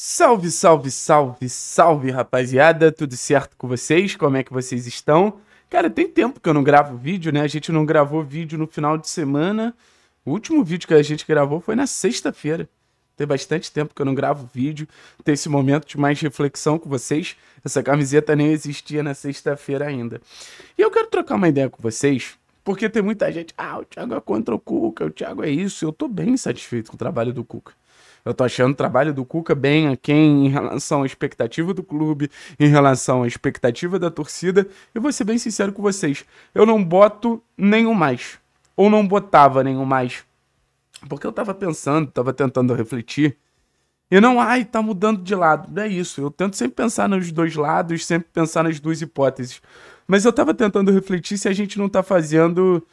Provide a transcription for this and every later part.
Salve, salve, salve, salve, rapaziada. Tudo certo com vocês? Como é que vocês estão? Cara, tem tempo que eu não gravo vídeo, né? A gente não gravou vídeo no final de semana. O último vídeo que a gente gravou foi na sexta-feira. Tem bastante tempo que eu não gravo vídeo. Tem esse momento de mais reflexão com vocês. Essa camiseta nem existia na sexta-feira ainda. E eu quero trocar uma ideia com vocês, porque tem muita gente. Ah, o Thiago é contra o Cuca, o Thiago é isso. Eu tô bem satisfeito com o trabalho do Cuca. Eu tô achando o trabalho do Cuca bem aquém em relação à expectativa do clube, em relação à expectativa da torcida. E vou ser bem sincero com vocês, eu não boto nenhum mais. Ou não botava nenhum mais. Porque eu tava pensando, tava tentando refletir. E não, ai, tá mudando de lado. Não é isso. Eu tento sempre pensar nos dois lados, sempre pensar nas duas hipóteses. Mas eu tava tentando refletir se a gente não tá fazendo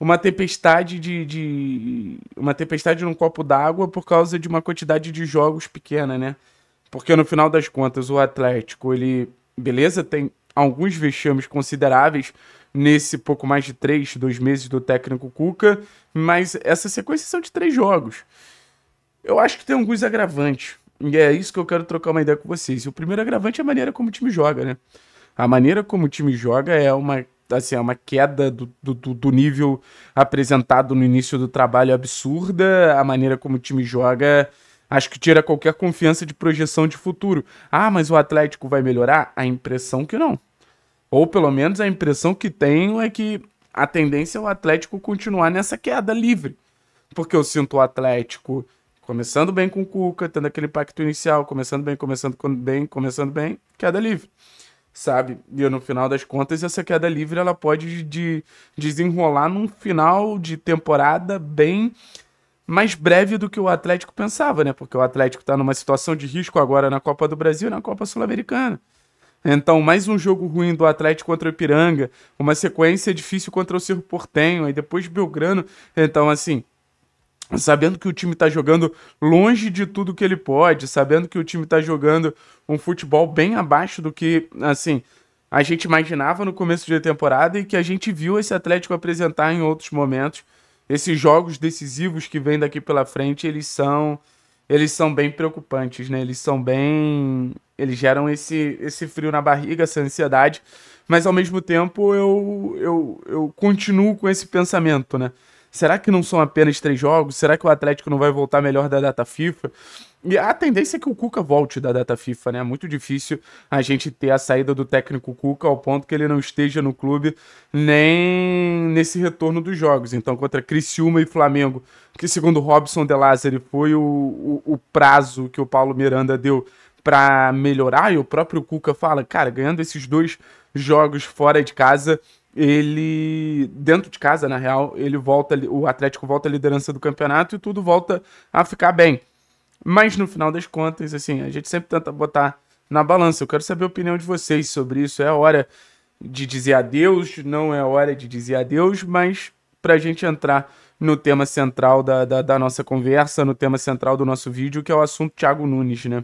uma tempestade de, de uma tempestade num copo d'água por causa de uma quantidade de jogos pequena, né? Porque no final das contas o Atlético, ele, beleza, tem alguns vexames consideráveis nesse pouco mais de três, dois meses do técnico Cuca, mas essa sequência são de três jogos. Eu acho que tem alguns agravantes. E é isso que eu quero trocar uma ideia com vocês. O primeiro agravante é a maneira como o time joga, né? A maneira como o time joga é uma assim, é uma queda do, do, do, nível apresentado no início do trabalho absurda. A maneira como o time joga, acho que tira qualquer confiança de projeção de futuro. Ah, mas o Atlético vai melhorar? A impressão que não. Ou pelo menos a impressão que tenho é que a tendência é o Atlético continuar nessa queda livre. Porque eu sinto o Atlético começando bem com o Cuca, tendo aquele pacto inicial, começando bem, começando bem, começando bem, queda livre sabe? E no final das contas, essa queda livre ela pode de desenrolar num final de temporada bem mais breve do que o Atlético pensava, né? Porque o Atlético está numa situação de risco agora na Copa do Brasil e na Copa Sul-Americana. Então, mais um jogo ruim do Atlético contra o Ipiranga, uma sequência difícil contra o Cerro Portenho, aí depois Belgrano. Então, assim, sabendo que o time está jogando longe de tudo que ele pode, sabendo que o time está jogando um futebol bem abaixo do que, assim, a gente imaginava no começo de temporada e que a gente viu esse Atlético apresentar em outros momentos. Esses jogos decisivos que vêm daqui pela frente, eles são eles são bem preocupantes, né? Eles são bem, eles geram esse esse frio na barriga, essa ansiedade, mas ao mesmo tempo eu eu, eu continuo com esse pensamento, né? Será que não são apenas três jogos? Será que o Atlético não vai voltar melhor da data FIFA? E a tendência é que o Cuca volte da data FIFA, né? É muito difícil a gente ter a saída do técnico Cuca ao ponto que ele não esteja no clube nem nesse retorno dos jogos. Então, contra Criciúma e Flamengo, que segundo Robson De Lázaro foi o, o, o prazo que o Paulo Miranda deu para melhorar, e o próprio Cuca fala, cara, ganhando esses dois jogos fora de casa, ele dentro de casa, na real, ele volta, o Atlético volta à liderança do campeonato e tudo volta a ficar bem. Mas no final das contas, assim, a gente sempre tenta botar na balança. Eu quero saber a opinião de vocês sobre isso. É hora de dizer adeus, não é hora de dizer adeus, mas para a gente entrar no tema central da, da, da, nossa conversa, no tema central do nosso vídeo, que é o assunto Thiago Nunes, né?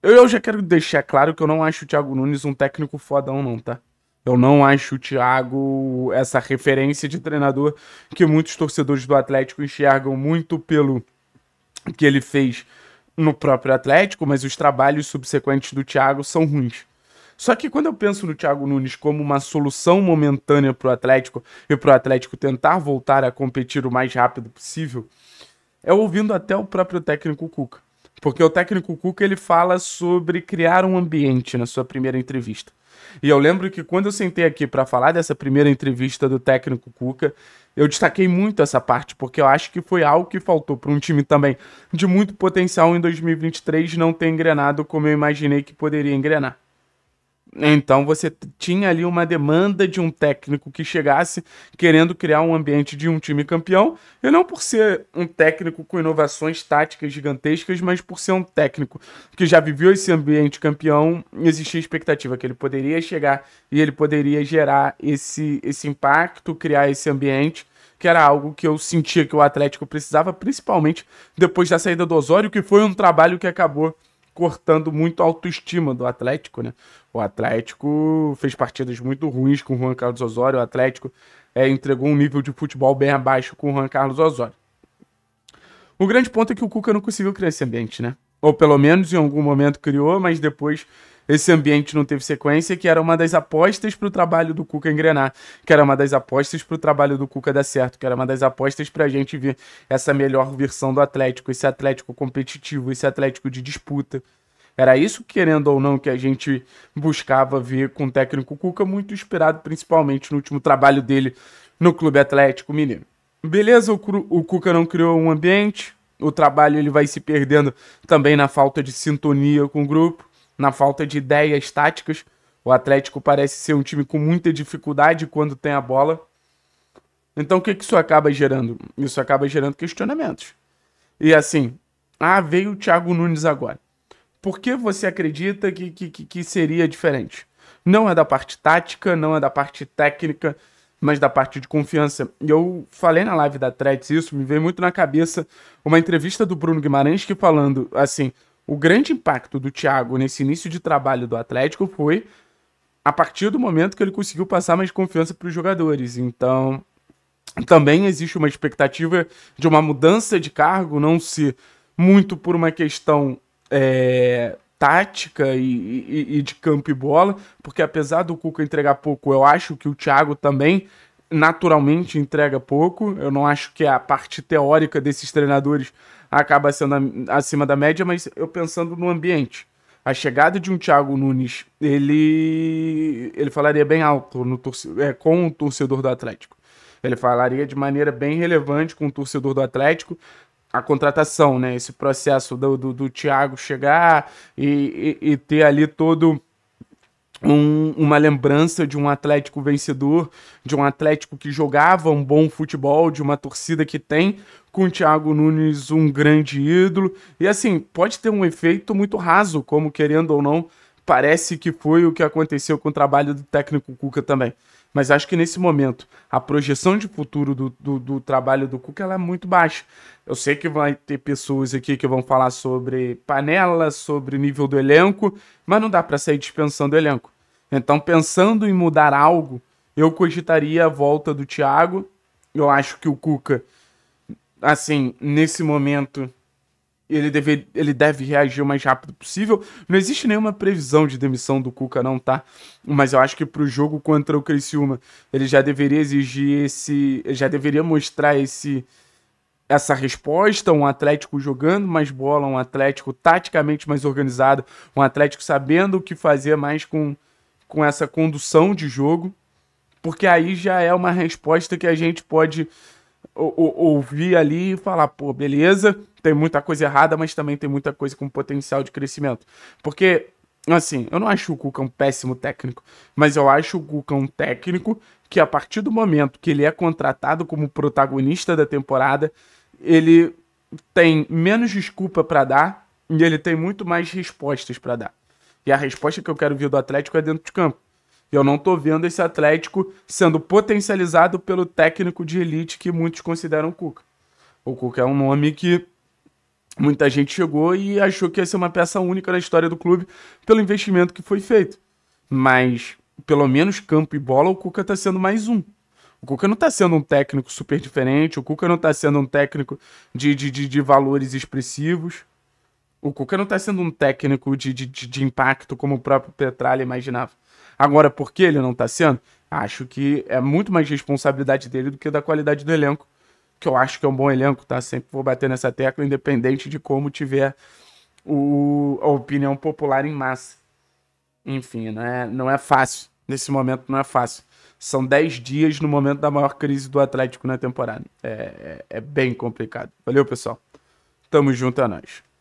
Eu, já quero deixar claro que eu não acho o Thiago Nunes um técnico fodão, não, tá? Eu não acho o Thiago essa referência de treinador que muitos torcedores do Atlético enxergam muito pelo que ele fez no próprio Atlético, mas os trabalhos subsequentes do Thiago são ruins. Só que quando eu penso no Thiago Nunes como uma solução momentânea para o Atlético e para o Atlético tentar voltar a competir o mais rápido possível, é ouvindo até o próprio técnico Cuca. Porque o técnico Cuca ele fala sobre criar um ambiente na sua primeira entrevista. E eu lembro que quando eu sentei aqui para falar dessa primeira entrevista do técnico Cuca, eu destaquei muito essa parte, porque eu acho que foi algo que faltou para um time também de muito potencial em 2023 não ter engrenado como eu imaginei que poderia engrenar. Então você tinha ali uma demanda de um técnico que chegasse querendo criar um ambiente de um time campeão, e não por ser um técnico com inovações táticas gigantescas, mas por ser um técnico que já viveu esse ambiente campeão, existia expectativa que ele poderia chegar e ele poderia gerar esse, esse impacto, criar esse ambiente que era algo que eu sentia que o Atlético precisava, principalmente depois da saída do Osório, que foi um trabalho que acabou cortando muito a autoestima do Atlético, né? O Atlético fez partidas muito ruins com o Juan Carlos Osório, o Atlético é, entregou um nível de futebol bem abaixo com o Juan Carlos Osório. O grande ponto é que o Cuca não conseguiu criar esse ambiente, né? Ou pelo menos em algum momento criou, mas depois esse ambiente não teve sequência, que era uma das apostas para o trabalho do Cuca engrenar, que era uma das apostas para o trabalho do Cuca dar certo, que era uma das apostas para a gente ver essa melhor versão do Atlético, esse Atlético competitivo, esse Atlético de disputa. Era isso, querendo ou não, que a gente buscava ver com o técnico Cuca, muito inspirado principalmente no último trabalho dele no Clube Atlético Mineiro. Beleza, o, o Cuca não criou um ambiente, o trabalho ele vai se perdendo também na falta de sintonia com o grupo na falta de ideias táticas. O Atlético parece ser um time com muita dificuldade quando tem a bola. Então o que, que isso acaba gerando? Isso acaba gerando questionamentos. E assim, ah, veio o Thiago Nunes agora. Por que você acredita que, que, que seria diferente? Não é da parte tática, não é da parte técnica, mas da parte de confiança. E eu falei na live da Threads isso, me veio muito na cabeça uma entrevista do Bruno Guimarães que falando assim: o grande impacto do Thiago nesse início de trabalho do Atlético foi a partir do momento que ele conseguiu passar mais confiança para os jogadores. Então, também existe uma expectativa de uma mudança de cargo, não se muito por uma questão é, tática e, e, e, de campo e bola, porque apesar do Cuca entregar pouco, eu acho que o Thiago também naturalmente entrega pouco. Eu não acho que a parte teórica desses treinadores acaba sendo acima da média, mas eu pensando no ambiente. A chegada de um Thiago Nunes, ele ele falaria bem alto no é, com o torcedor do Atlético. Ele falaria de maneira bem relevante com o torcedor do Atlético a contratação, né? Esse processo do, do, do Thiago chegar e, e, e ter ali todo um, uma lembrança de um Atlético vencedor, de um Atlético que jogava um bom futebol, de uma torcida que tem com o Thiago Nunes um grande ídolo. E assim, pode ter um efeito muito raso, como querendo ou não, parece que foi o que aconteceu com o trabalho do técnico Cuca também. Mas acho que nesse momento a projeção de futuro do, do, do trabalho do Cuca é muito baixa. Eu sei que vai ter pessoas aqui que vão falar sobre panela, sobre nível do elenco, mas não dá para sair dispensando o elenco. Então, pensando em mudar algo, eu cogitaria a volta do Thiago. Eu acho que o Cuca, assim, nesse momento, ele deve, ele deve reagir o mais rápido possível. Não existe nenhuma previsão de demissão do Cuca, não, tá? Mas eu acho que pro jogo contra o Criciúma, ele já deveria exigir esse. Já deveria mostrar esse essa resposta, um Atlético jogando mais bola, um Atlético taticamente mais organizado, um Atlético sabendo o que fazer mais com, com essa condução de jogo, porque aí já é uma resposta que a gente pode ouvir ali e falar, pô, beleza, tem muita coisa errada, mas também tem muita coisa com potencial de crescimento. Porque, assim, eu não acho o Cuca um péssimo técnico, mas eu acho o Cuca um técnico que, a partir do momento que ele é contratado como protagonista da temporada, ele tem menos desculpa para dar e ele tem muito mais respostas para dar. E a resposta que eu quero ver do Atlético é dentro de campo. Eu não tô vendo esse Atlético sendo potencializado pelo técnico de elite que muitos consideram o Cuca. O Cuca é um nome que Muita gente chegou e achou que ia ser uma peça única na história do clube pelo investimento que foi feito. Mas, pelo menos campo e bola, o Cuca está sendo mais um. O Cuca não está sendo um técnico super diferente, o Cuca não está sendo um técnico de, de, de, de, valores expressivos. O Cuca não está sendo um técnico de, de, de, impacto como o próprio Petralha imaginava. Agora, por que ele não está sendo? Acho que é muito mais responsabilidade dele do que da qualidade do elenco que eu acho que é um bom elenco, tá? Sempre vou bater nessa tecla, independente de como tiver o, a opinião popular em massa. Enfim, não é, não é fácil. Nesse momento não é fácil. São 10 dias no momento da maior crise do Atlético na temporada. É, é, é bem complicado. Valeu, pessoal. Tamo junto, é nóis.